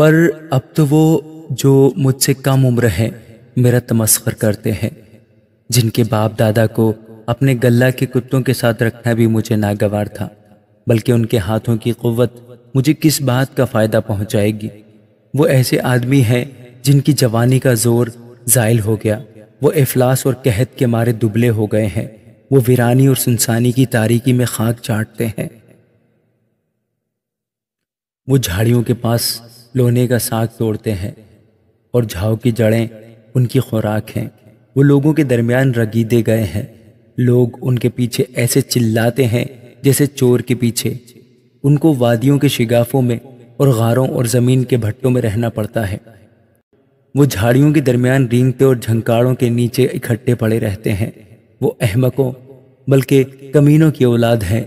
पर अब तो वो जो मुझसे कम उम्र है मेरा तमस्कर करते हैं जिनके बाप दादा को अपने गल्ला के कुत्तों के साथ रखना भी मुझे नागवार था बल्कि उनके हाथों की क़वत मुझे किस बात का फ़ायदा पहुंचाएगी वो ऐसे आदमी हैं जिनकी जवानी का जोर जायल हो गया वो अफलास और कहत के मारे दुबले हो गए हैं वो वीरानी और सुनसानी की तारीकी में खाक चाटते हैं वो झाड़ियों के पास लोने का साग तोड़ते हैं और झाव की जड़ें उनकी खुराक हैं वो लोगों के दरमियान रगीदे गए हैं लोग उनके पीछे ऐसे चिल्लाते हैं जैसे चोर के पीछे उनको वादियों के शिगाफों में और गारों और ज़मीन के भट्टों में रहना पड़ता है वो झाड़ियों के दरमियान रींगते और झंकाड़ों के नीचे इकट्ठे पड़े रहते हैं वो अहमकों बल्कि कमीनों की औलाद हैं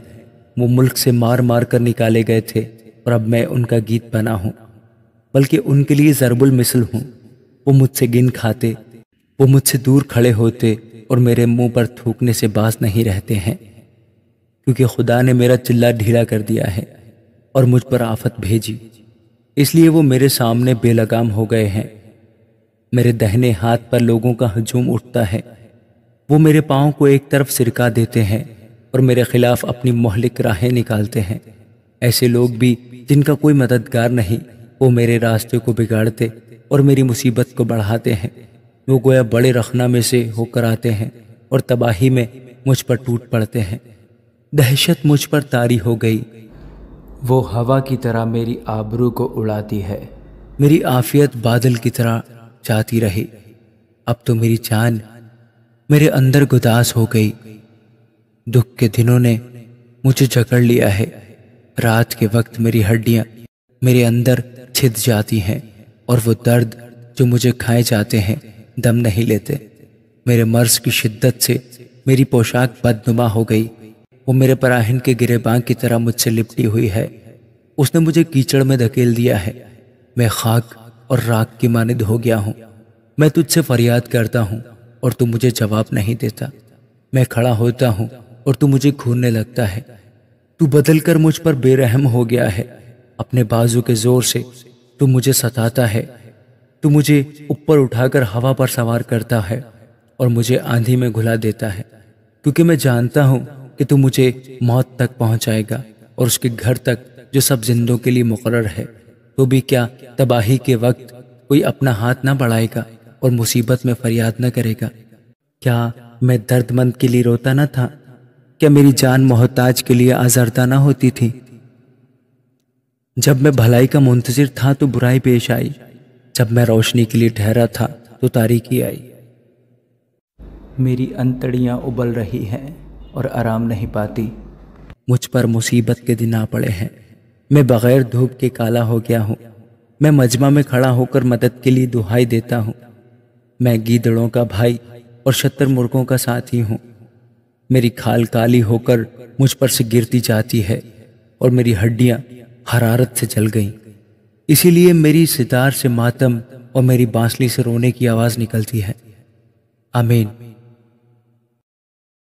वो मुल्क से मार मार कर निकाले गए थे और अब मैं उनका गीत बना हूँ बल्कि उनके लिए ज़रबुल मिसल हूँ वो मुझसे गिन खाते वो मुझसे दूर खड़े होते और मेरे मुंह पर थूकने से बास नहीं रहते हैं क्योंकि खुदा ने मेरा चिल्ला ढीला कर दिया है और मुझ पर आफत भेजी इसलिए वो मेरे सामने बेलगाम हो गए हैं मेरे दहने हाथ पर लोगों का हजूम उठता है वो मेरे पाँव को एक तरफ सिरका देते हैं और मेरे खिलाफ अपनी मोहलिक राहें निकालते हैं ऐसे लोग भी जिनका कोई मददगार नहीं वो मेरे रास्ते को बिगाड़ते और मेरी मुसीबत को बढ़ाते हैं वो गोया बड़े रखना में से होकर आते हैं और तबाही में मुझ पर टूट पड़ते हैं दहशत मुझ पर तारी हो गई वो हवा की तरह मेरी आबरू को उड़ाती है मेरी आफियत बादल की तरह जाती रही अब तो मेरी जान मेरे अंदर गुदास हो गई दुख के दिनों ने मुझे जकड़ लिया है रात के वक्त मेरी हड्डियां मेरे अंदर छिद जाती हैं और वो दर्द जो मुझे खाए जाते हैं दम नहीं लेते मेरे मर्ज की शिद्दत से मेरी पोशाक बदनुमा हो गई वो मेरे पराहिन के गिरेबान की तरह मुझसे लिपटी हुई है उसने मुझे कीचड़ में धकेल दिया है मैं खाक और राख की मानद हो गया हूँ मैं तुझसे फरियाद करता हूँ और तू मुझे जवाब नहीं देता मैं खड़ा होता हूँ और तू मुझे घूरने लगता है तू बदल कर मुझ पर बेरहम हो गया है अपने बाजू के जोर से तू मुझे सताता है तू मुझे ऊपर उठाकर हवा पर सवार करता है और मुझे आंधी में घुला देता है क्योंकि मैं जानता हूँ कि तू मुझे मौत तक पहुँचाएगा और उसके घर तक जो सब जिंदों के लिए मुकर है तो भी क्या तबाही के वक्त कोई अपना हाथ ना बढ़ाएगा और मुसीबत में फरियाद न करेगा क्या मैं दर्दमंद के लिए रोता ना था क्या मेरी जान मोहताज के लिए आजरदा ना होती थी जब मैं भलाई का मुंतजिर था तो बुराई पेश आई जब मैं रोशनी के लिए ठहरा था तो तारीकी आई मेरी अंतड़ियाँ उबल रही हैं और आराम नहीं पाती मुझ पर मुसीबत के दिन आ पड़े हैं मैं बगैर धूप के काला हो गया हूँ मैं मजमा में खड़ा होकर मदद के लिए दुहाई देता हूँ मैं गीदड़ों का भाई और शत्र मुर्गों का साथी हूँ मेरी खाल काली होकर मुझ पर से गिरती जाती है और मेरी हड्डियाँ हरारत से जल गई इसीलिए मेरी सितार से मातम और मेरी बांसली से रोने की आवाज़ निकलती है आमीन